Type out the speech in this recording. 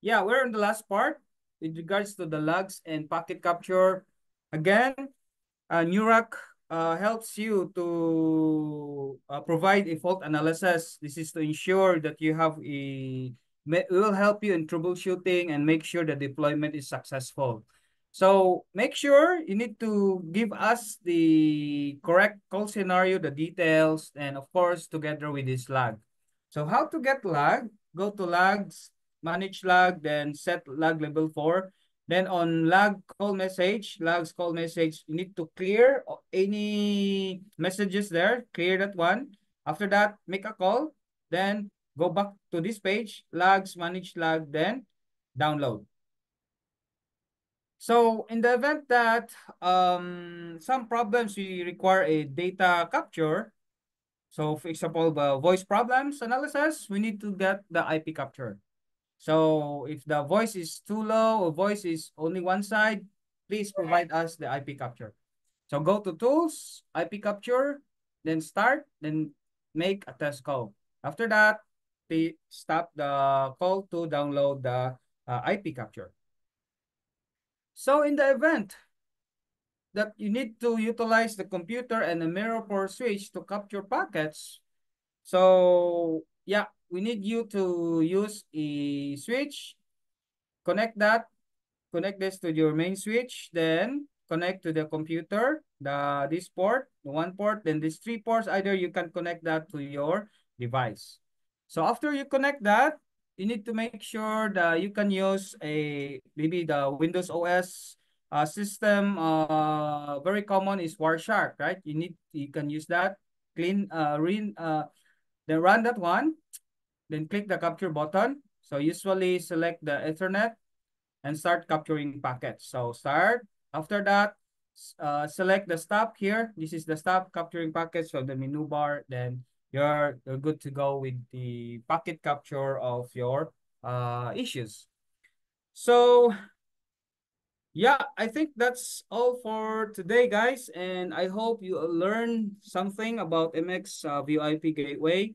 yeah, we're on the last part in regards to the logs and packet capture. Again, uh, NURAC uh, helps you to uh, provide a fault analysis. This is to ensure that you have a, will help you in troubleshooting and make sure the deployment is successful. So make sure you need to give us the correct call scenario, the details, and of course, together with this lag. So how to get lag? Go to logs manage lag, then set lag level 4. Then on lag call message, lags call message, you need to clear any messages there, clear that one. After that, make a call, then go back to this page, lags, manage lag, then download. So in the event that um, some problems we require a data capture, so for example, the voice problems analysis, we need to get the IP capture. So if the voice is too low or voice is only one side, please provide us the IP capture. So go to tools, IP capture, then start, then make a test call. After that, stop the call to download the uh, IP capture. So in the event that you need to utilize the computer and the mirror for switch to capture packets, so yeah, we need you to use a switch. Connect that. Connect this to your main switch. Then connect to the computer, the this port, the one port, then these three ports. Either you can connect that to your device. So after you connect that, you need to make sure that you can use a maybe the Windows OS uh, system. Uh, very common is Wireshark, right? You need you can use that. Clean, uh, run, uh, then run that one then click the capture button. So usually select the ethernet and start capturing packets. So start. After that, uh, select the stop here. This is the stop capturing packets from the menu bar. Then you're, you're good to go with the packet capture of your uh, issues. So yeah, I think that's all for today, guys. And I hope you learn something about MX uh, VIP Gateway.